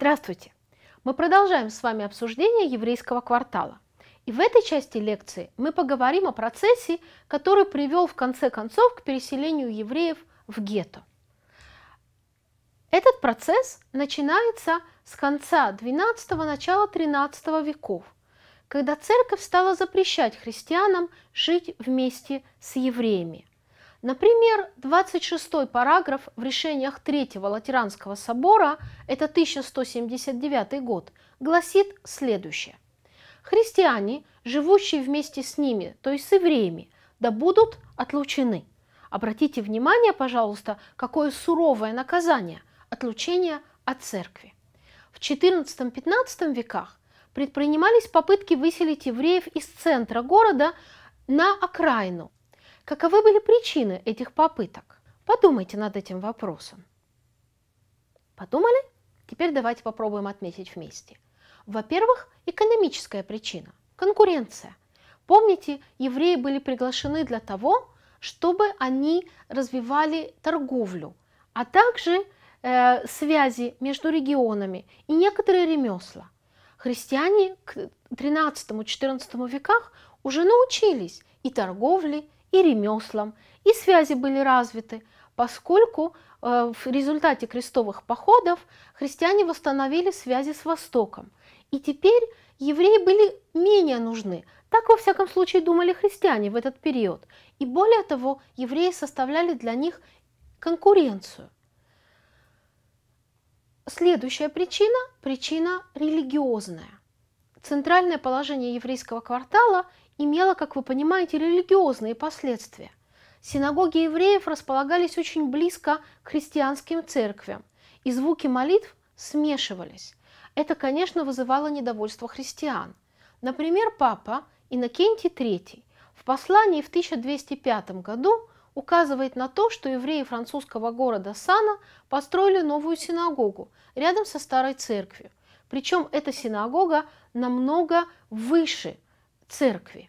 Здравствуйте! Мы продолжаем с вами обсуждение еврейского квартала. И в этой части лекции мы поговорим о процессе, который привел в конце концов к переселению евреев в гетто. Этот процесс начинается с конца XII – начала XIII веков, когда церковь стала запрещать христианам жить вместе с евреями. Например, 26 параграф в решениях Третьего Латеранского собора, это 1179 год, гласит следующее. Христиане, живущие вместе с ними, то есть с евреями, да будут отлучены. Обратите внимание, пожалуйста, какое суровое наказание – отлучение от церкви. В XIV-XV веках предпринимались попытки выселить евреев из центра города на окраину, Каковы были причины этих попыток? Подумайте над этим вопросом. Подумали? Теперь давайте попробуем отметить вместе. Во-первых, экономическая причина – конкуренция. Помните, евреи были приглашены для того, чтобы они развивали торговлю, а также э, связи между регионами и некоторые ремесла. Христиане к 13-14 веках уже научились и торговле, и ремеслам, и связи были развиты, поскольку э, в результате крестовых походов христиане восстановили связи с Востоком. И теперь евреи были менее нужны. Так, во всяком случае, думали христиане в этот период. И более того, евреи составляли для них конкуренцию. Следующая причина – причина религиозная. Центральное положение еврейского квартала имела, как вы понимаете, религиозные последствия. Синагоги евреев располагались очень близко к христианским церквям, и звуки молитв смешивались. Это, конечно, вызывало недовольство христиан. Например, папа Иннокентий III в послании в 1205 году указывает на то, что евреи французского города Сана построили новую синагогу рядом со старой церковью. Причем эта синагога намного выше – церкви.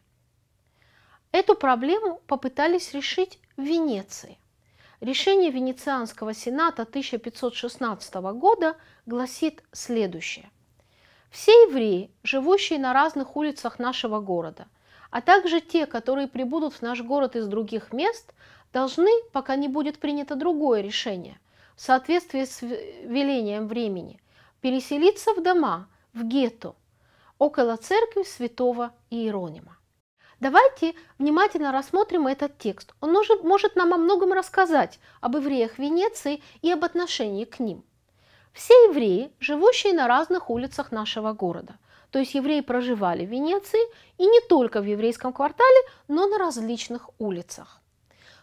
Эту проблему попытались решить в Венеции. Решение Венецианского сената 1516 года гласит следующее. Все евреи, живущие на разных улицах нашего города, а также те, которые прибудут в наш город из других мест, должны, пока не будет принято другое решение, в соответствии с велением времени, переселиться в дома, в гетто, около церкви святого Иеронима. Давайте внимательно рассмотрим этот текст. Он может, может нам о многом рассказать об евреях Венеции и об отношении к ним. Все евреи, живущие на разных улицах нашего города, то есть евреи проживали в Венеции и не только в еврейском квартале, но на различных улицах.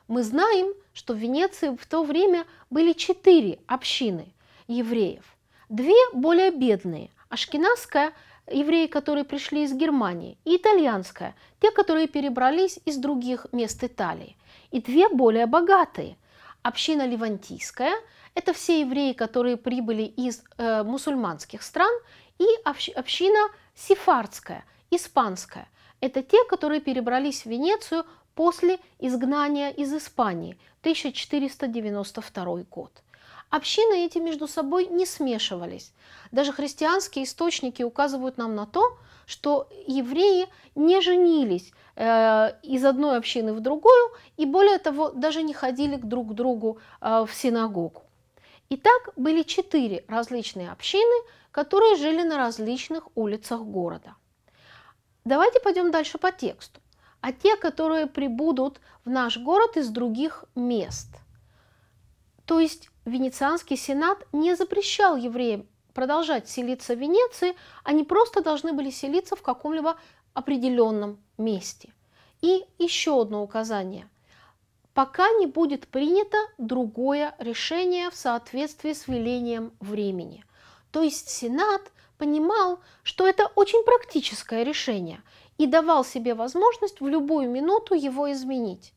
Мы знаем, что в Венеции в то время были четыре общины евреев. Две более бедные – Ашкенадская евреи, которые пришли из Германии, и итальянская, те, которые перебрались из других мест Италии, и две более богатые. Община Левантийская – это все евреи, которые прибыли из э, мусульманских стран, и община Сефардская, испанская – это те, которые перебрались в Венецию после изгнания из Испании 1492 год. Общины эти между собой не смешивались. Даже христианские источники указывают нам на то, что евреи не женились э, из одной общины в другую и более того даже не ходили к друг другу э, в синагогу. Итак, были четыре различные общины, которые жили на различных улицах города. Давайте пойдем дальше по тексту. А те, которые прибудут в наш город из других мест. То есть Венецианский сенат не запрещал евреям продолжать селиться в Венеции, они просто должны были селиться в каком-либо определенном месте. И еще одно указание. Пока не будет принято другое решение в соответствии с велением времени. То есть Сенат понимал, что это очень практическое решение и давал себе возможность в любую минуту его изменить.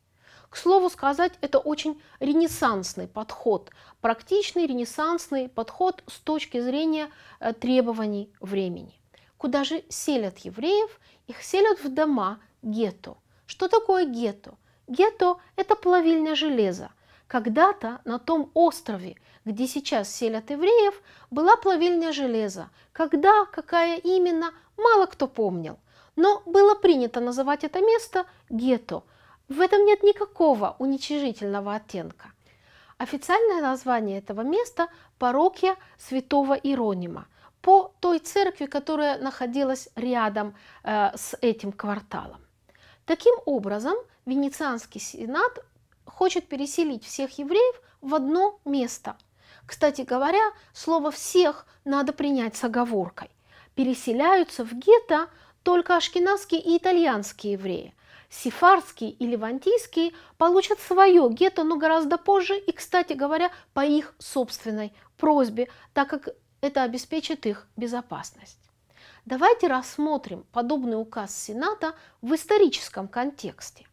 К слову сказать, это очень ренессансный подход, практичный ренессансный подход с точки зрения э, требований времени. Куда же селят евреев? Их селят в дома гетто. Что такое гетто? Гетто – это плавильня железа. Когда-то на том острове, где сейчас селят евреев, была плавильня железа. Когда, какая именно, мало кто помнил. Но было принято называть это место гетто – в этом нет никакого уничижительного оттенка. Официальное название этого места – парокия святого Иронима по той церкви, которая находилась рядом э, с этим кварталом. Таким образом, Венецианский сенат хочет переселить всех евреев в одно место. Кстати говоря, слово «всех» надо принять с оговоркой. Переселяются в гетто только ашкенадские и итальянские евреи, сифарский и левантийский получат свое гетто, но гораздо позже и, кстати говоря, по их собственной просьбе, так как это обеспечит их безопасность. Давайте рассмотрим подобный указ Сената в историческом контексте.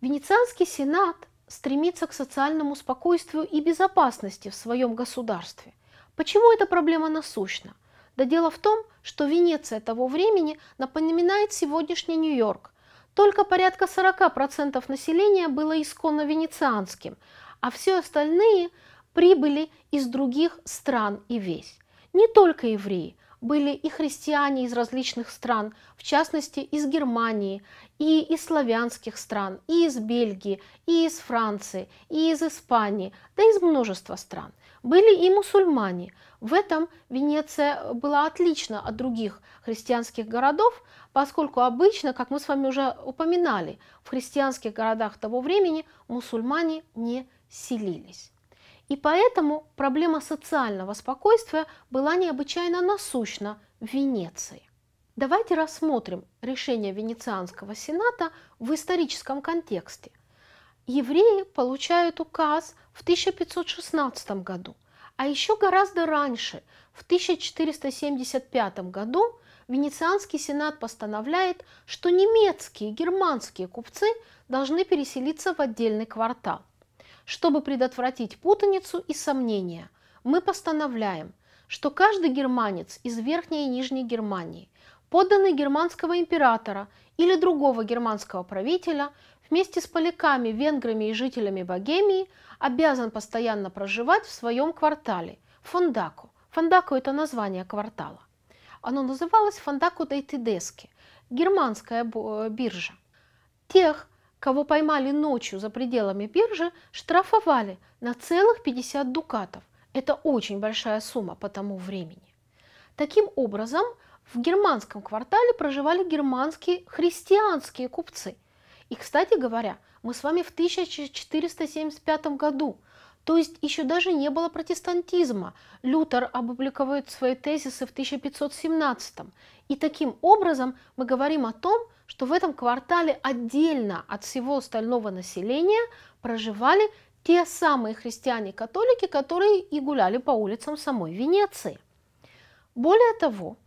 Венецианский Сенат стремится к социальному спокойствию и безопасности в своем государстве. Почему эта проблема насущна? – да дело в том, что Венеция того времени напоминает сегодняшний Нью-Йорк. Только порядка 40% населения было исконно венецианским, а все остальные прибыли из других стран и весь. Не только евреи – были и христиане из различных стран, в частности из Германии, и из славянских стран, и из Бельгии, и из Франции, и из Испании, да из множества стран. Были и мусульмане. В этом Венеция была отлична от других христианских городов, поскольку обычно, как мы с вами уже упоминали, в христианских городах того времени мусульмане не селились. И поэтому проблема социального спокойствия была необычайно насущна в Венеции. Давайте рассмотрим решение Венецианского сената в историческом контексте. Евреи получают указ в 1516 году, а еще гораздо раньше, в 1475 году, Венецианский сенат постановляет, что немецкие и германские купцы должны переселиться в отдельный квартал. Чтобы предотвратить путаницу и сомнения, мы постановляем, что каждый германец из Верхней и Нижней Германии, подданный германского императора или другого германского правителя, вместе с поляками, венграми и жителями Богемии обязан постоянно проживать в своем квартале – Фондаку. Фондаку – это название квартала. Оно называлось Фондаку Дейтидески – германская э, биржа. Тех, Кого поймали ночью за пределами биржи, штрафовали на целых 50 дукатов. Это очень большая сумма по тому времени. Таким образом, в германском квартале проживали германские христианские купцы. И, кстати говоря, мы с вами в 1475 году, то есть еще даже не было протестантизма. Лютер опубликовывает свои тезисы в 1517. И таким образом мы говорим о том, что в этом квартале отдельно от всего остального населения проживали те самые христиане-католики, которые и гуляли по улицам самой Венеции. Более того,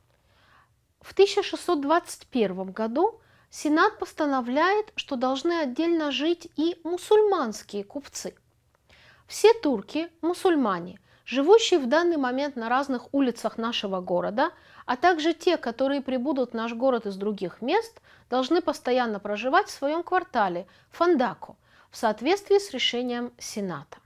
в 1621 году Сенат постановляет, что должны отдельно жить и мусульманские купцы. Все турки – мусульмане – живущие в данный момент на разных улицах нашего города, а также те, которые прибудут в наш город из других мест, должны постоянно проживать в своем квартале Фандаку в соответствии с решением Сената.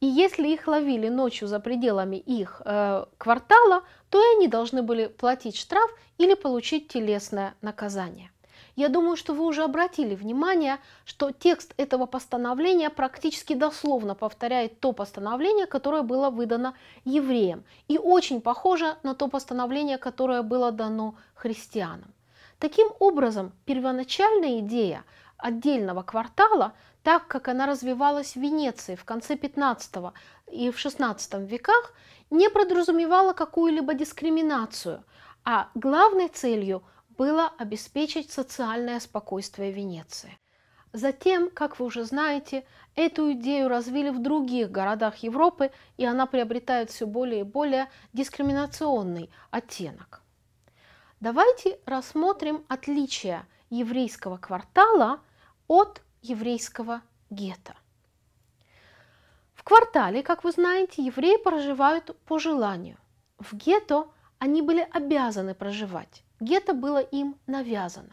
И если их ловили ночью за пределами их э, квартала, то и они должны были платить штраф или получить телесное наказание. Я думаю, что вы уже обратили внимание, что текст этого постановления практически дословно повторяет то постановление, которое было выдано евреям, и очень похоже на то постановление, которое было дано христианам. Таким образом, первоначальная идея отдельного квартала, так как она развивалась в Венеции в конце 15 и в 16 веках, не подразумевала какую-либо дискриминацию, а главной целью – было обеспечить социальное спокойствие Венеции. Затем, как вы уже знаете, эту идею развили в других городах Европы, и она приобретает все более и более дискриминационный оттенок. Давайте рассмотрим отличие еврейского квартала от еврейского гетто. В квартале, как вы знаете, евреи проживают по желанию. В гетто они были обязаны проживать. Гетто было им навязано.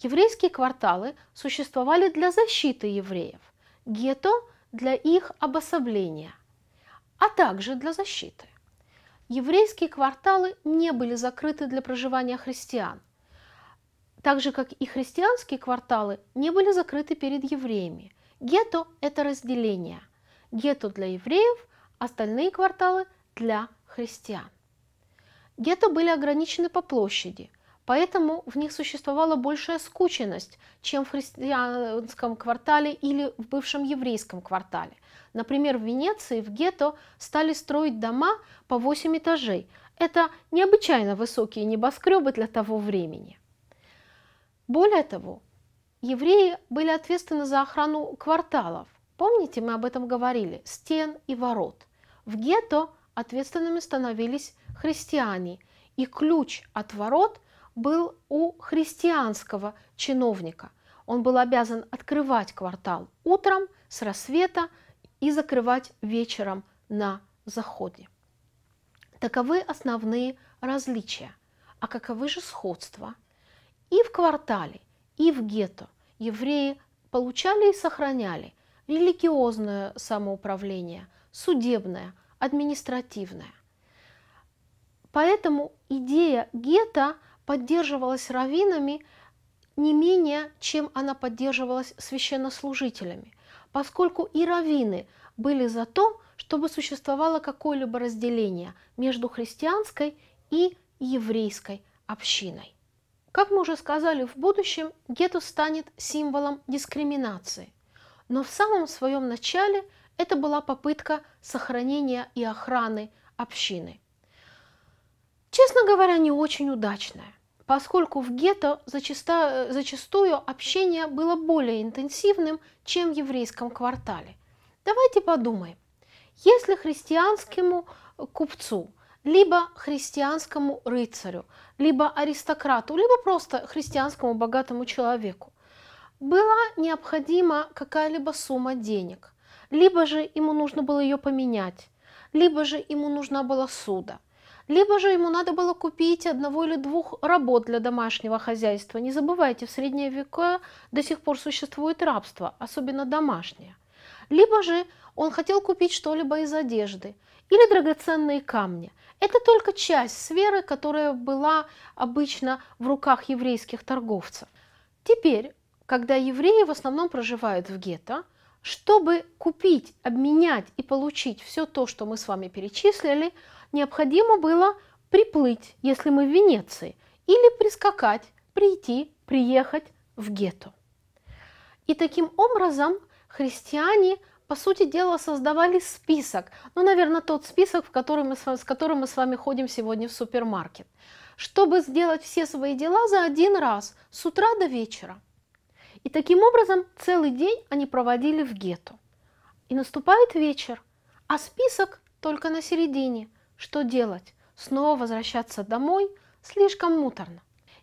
Еврейские кварталы существовали для защиты евреев, гетто – для их обособления, а также для защиты. Еврейские кварталы не были закрыты для проживания христиан, так же как и христианские кварталы не были закрыты перед евреями. Гетто – это разделение. Гетто для евреев, остальные кварталы для христиан. Гетто были ограничены по площади, поэтому в них существовала большая скученность, чем в христианском квартале или в бывшем еврейском квартале. Например, в Венеции в гетто стали строить дома по 8 этажей. Это необычайно высокие небоскребы для того времени. Более того, евреи были ответственны за охрану кварталов. Помните, мы об этом говорили, стен и ворот. В гетто ответственными становились христиане, и ключ от ворот был у христианского чиновника. Он был обязан открывать квартал утром с рассвета и закрывать вечером на заходе. Таковы основные различия. А каковы же сходства? И в квартале, и в гетто евреи получали и сохраняли религиозное самоуправление, судебное, административное. Поэтому идея гетто поддерживалась раввинами не менее, чем она поддерживалась священнослужителями, поскольку и раввины были за то, чтобы существовало какое-либо разделение между христианской и еврейской общиной. Как мы уже сказали, в будущем гетто станет символом дискриминации. Но в самом своем начале это была попытка сохранения и охраны общины честно говоря, не очень удачное, поскольку в гетто зачастую, э, зачастую общение было более интенсивным, чем в еврейском квартале. Давайте подумаем, если христианскому купцу, либо христианскому рыцарю, либо аристократу, либо просто христианскому богатому человеку была необходима какая-либо сумма денег, либо же ему нужно было ее поменять, либо же ему нужна была суда – либо же ему надо было купить одного или двух работ для домашнего хозяйства. Не забывайте, в средние века до сих пор существует рабство, особенно домашнее. Либо же он хотел купить что-либо из одежды или драгоценные камни. Это только часть сферы, которая была обычно в руках еврейских торговцев. Теперь, когда евреи в основном проживают в гетто, чтобы купить, обменять и получить все то, что мы с вами перечислили – необходимо было приплыть, если мы в Венеции, или прискакать, прийти, приехать в гетто. И таким образом христиане, по сути дела, создавали список, ну, наверное, тот список, в который мы с, вами, с которым мы с вами ходим сегодня в супермаркет, чтобы сделать все свои дела за один раз, с утра до вечера. И таким образом целый день они проводили в гетто. И наступает вечер, а список только на середине – что делать? Снова возвращаться домой слишком муторно.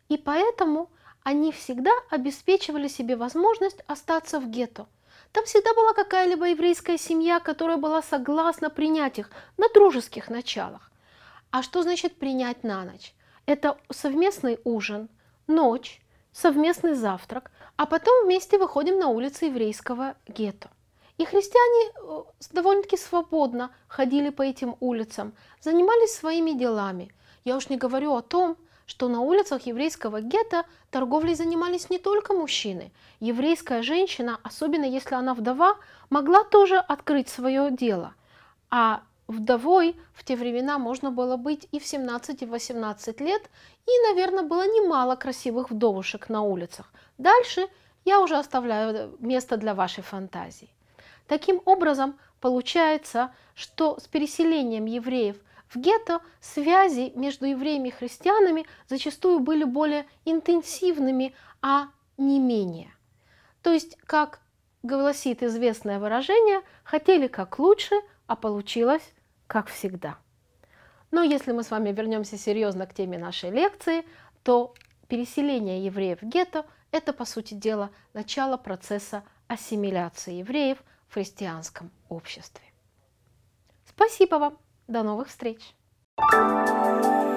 И поэтому они всегда обеспечивали себе возможность остаться в гетто. Там всегда была какая-либо еврейская семья, которая была согласна принять их на дружеских началах. А что значит принять на ночь? Это совместный ужин, ночь, совместный завтрак, а потом вместе выходим на улицы еврейского гетто. И христиане э, довольно-таки свободно ходили по этим улицам, занимались своими делами. Я уж не говорю о том, что на улицах еврейского гетто торговлей занимались не только мужчины. Еврейская женщина, особенно если она вдова, могла тоже открыть свое дело. А вдовой в те времена можно было быть и в 17, и в 18 лет, и, наверное, было немало красивых вдовушек на улицах. Дальше я уже оставляю место для вашей фантазии. Таким образом, получается, что с переселением евреев в гетто связи между евреями и христианами зачастую были более интенсивными, а не менее. То есть, как гласит известное выражение, хотели как лучше, а получилось как всегда. Но если мы с вами вернемся серьезно к теме нашей лекции, то переселение евреев в гетто – это, по сути дела, начало процесса ассимиляции евреев – в христианском обществе. Спасибо вам. До новых встреч. thank you